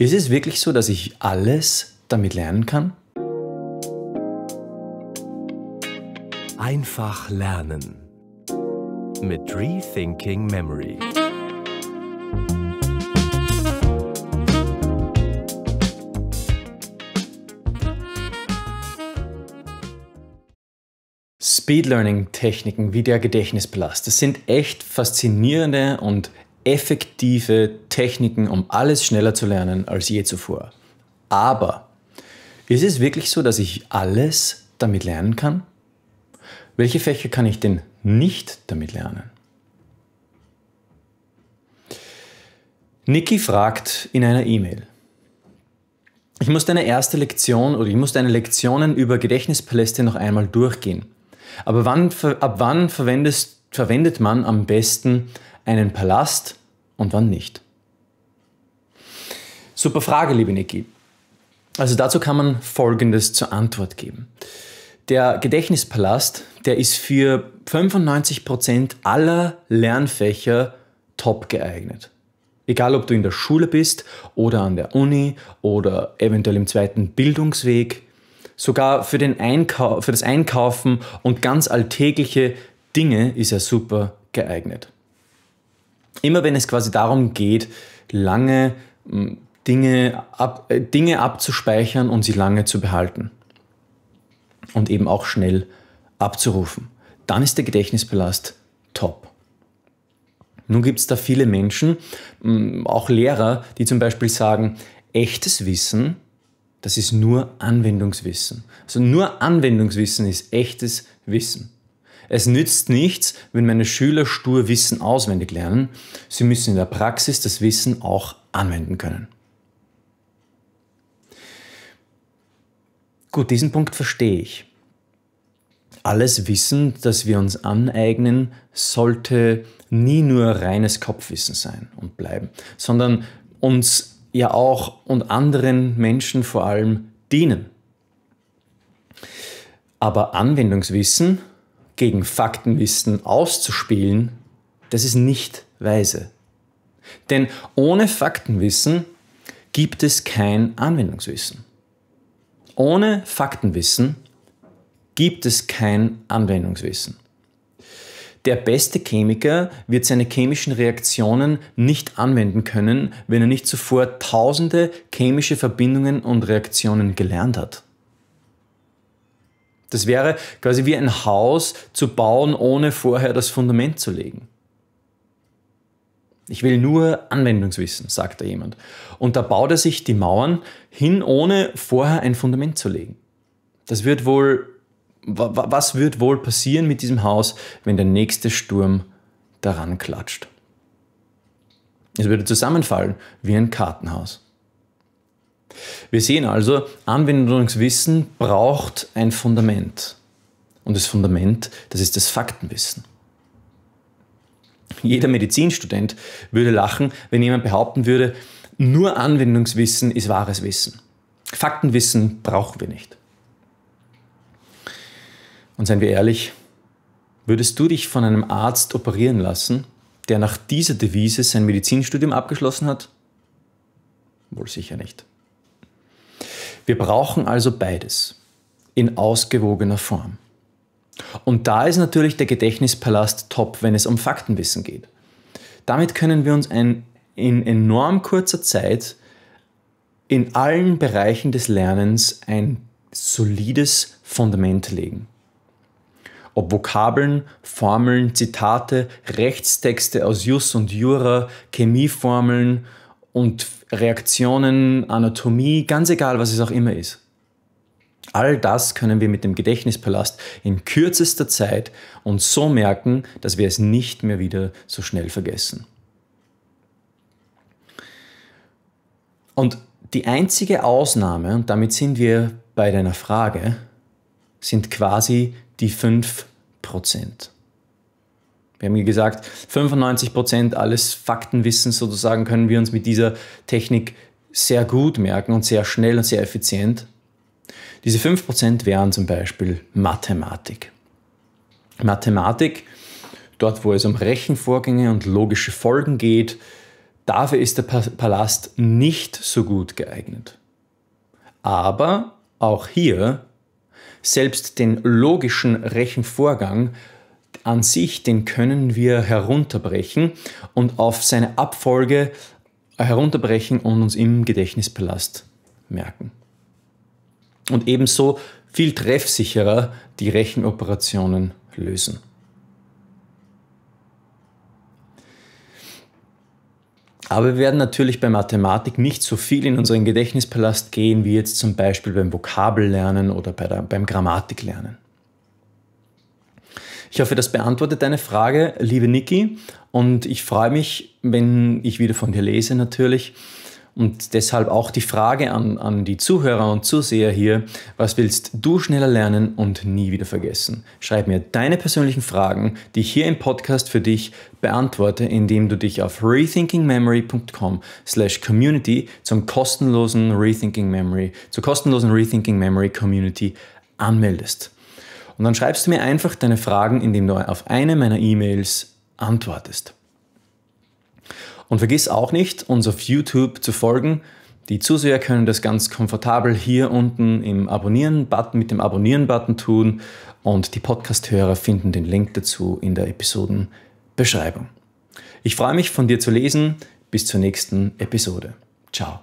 Ist es wirklich so, dass ich alles damit lernen kann? Einfach lernen. Mit Rethinking Memory. Speed Learning Techniken wie der Gedächtnisblast. Das sind echt faszinierende und effektive Techniken, um alles schneller zu lernen als je zuvor. Aber ist es wirklich so, dass ich alles damit lernen kann? Welche Fächer kann ich denn nicht damit lernen? Niki fragt in einer E-Mail. Ich muss deine erste Lektion oder ich muss deine Lektionen über Gedächtnispaläste noch einmal durchgehen. Aber wann, ab wann verwendet man am besten einen Palast und wann nicht? Super Frage, liebe Niki. Also dazu kann man Folgendes zur Antwort geben. Der Gedächtnispalast, der ist für 95% aller Lernfächer top geeignet. Egal, ob du in der Schule bist oder an der Uni oder eventuell im zweiten Bildungsweg, sogar für, den Einkau für das Einkaufen und ganz alltägliche Dinge ist er super geeignet immer wenn es quasi darum geht, lange hm, Dinge, ab, äh, Dinge abzuspeichern und sie lange zu behalten und eben auch schnell abzurufen, dann ist der Gedächtnispalast top. Nun gibt es da viele Menschen, hm, auch Lehrer, die zum Beispiel sagen, echtes Wissen, das ist nur Anwendungswissen. Also nur Anwendungswissen ist echtes Wissen. Es nützt nichts, wenn meine Schüler stur Wissen auswendig lernen. Sie müssen in der Praxis das Wissen auch anwenden können. Gut, diesen Punkt verstehe ich. Alles Wissen, das wir uns aneignen, sollte nie nur reines Kopfwissen sein und bleiben, sondern uns ja auch und anderen Menschen vor allem dienen. Aber Anwendungswissen gegen Faktenwissen auszuspielen, das ist nicht weise. Denn ohne Faktenwissen gibt es kein Anwendungswissen. Ohne Faktenwissen gibt es kein Anwendungswissen. Der beste Chemiker wird seine chemischen Reaktionen nicht anwenden können, wenn er nicht zuvor tausende chemische Verbindungen und Reaktionen gelernt hat. Das wäre quasi wie ein Haus zu bauen, ohne vorher das Fundament zu legen. Ich will nur Anwendungswissen, sagt da jemand. Und da baut er sich die Mauern hin, ohne vorher ein Fundament zu legen. Das wird wohl, was wird wohl passieren mit diesem Haus, wenn der nächste Sturm daran klatscht? Es würde zusammenfallen wie ein Kartenhaus. Wir sehen also, Anwendungswissen braucht ein Fundament. Und das Fundament, das ist das Faktenwissen. Jeder Medizinstudent würde lachen, wenn jemand behaupten würde, nur Anwendungswissen ist wahres Wissen. Faktenwissen brauchen wir nicht. Und seien wir ehrlich, würdest du dich von einem Arzt operieren lassen, der nach dieser Devise sein Medizinstudium abgeschlossen hat? Wohl sicher nicht. Wir brauchen also beides in ausgewogener Form. Und da ist natürlich der Gedächtnispalast top, wenn es um Faktenwissen geht. Damit können wir uns ein, in enorm kurzer Zeit in allen Bereichen des Lernens ein solides Fundament legen. Ob Vokabeln, Formeln, Zitate, Rechtstexte aus Jus und Jura, Chemieformeln und Reaktionen, Anatomie, ganz egal, was es auch immer ist. All das können wir mit dem Gedächtnispalast in kürzester Zeit uns so merken, dass wir es nicht mehr wieder so schnell vergessen. Und die einzige Ausnahme, und damit sind wir bei deiner Frage, sind quasi die 5% wir haben gesagt, 95 alles Faktenwissens sozusagen können wir uns mit dieser Technik sehr gut merken und sehr schnell und sehr effizient. Diese 5 wären zum Beispiel Mathematik. Mathematik, dort wo es um Rechenvorgänge und logische Folgen geht, dafür ist der Palast nicht so gut geeignet. Aber auch hier, selbst den logischen Rechenvorgang an sich, den können wir herunterbrechen und auf seine Abfolge herunterbrechen und uns im Gedächtnispalast merken. Und ebenso viel treffsicherer die Rechenoperationen lösen. Aber wir werden natürlich bei Mathematik nicht so viel in unseren Gedächtnispalast gehen, wie jetzt zum Beispiel beim Vokabellernen oder bei der, beim Grammatiklernen. Ich hoffe, das beantwortet deine Frage, liebe Niki. Und ich freue mich, wenn ich wieder von dir lese natürlich. Und deshalb auch die Frage an, an die Zuhörer und Zuseher hier, was willst du schneller lernen und nie wieder vergessen? Schreib mir deine persönlichen Fragen, die ich hier im Podcast für dich beantworte, indem du dich auf rethinkingmemory.com slash community zum kostenlosen Rethinking Memory, zur kostenlosen Rethinking Memory Community anmeldest. Und dann schreibst du mir einfach deine Fragen, indem du auf eine meiner E-Mails antwortest. Und vergiss auch nicht, uns auf YouTube zu folgen. Die Zuseher können das ganz komfortabel hier unten im Abonnieren-Button mit dem Abonnieren-Button tun und die Podcast-Hörer finden den Link dazu in der Episodenbeschreibung. Ich freue mich, von dir zu lesen. Bis zur nächsten Episode. Ciao.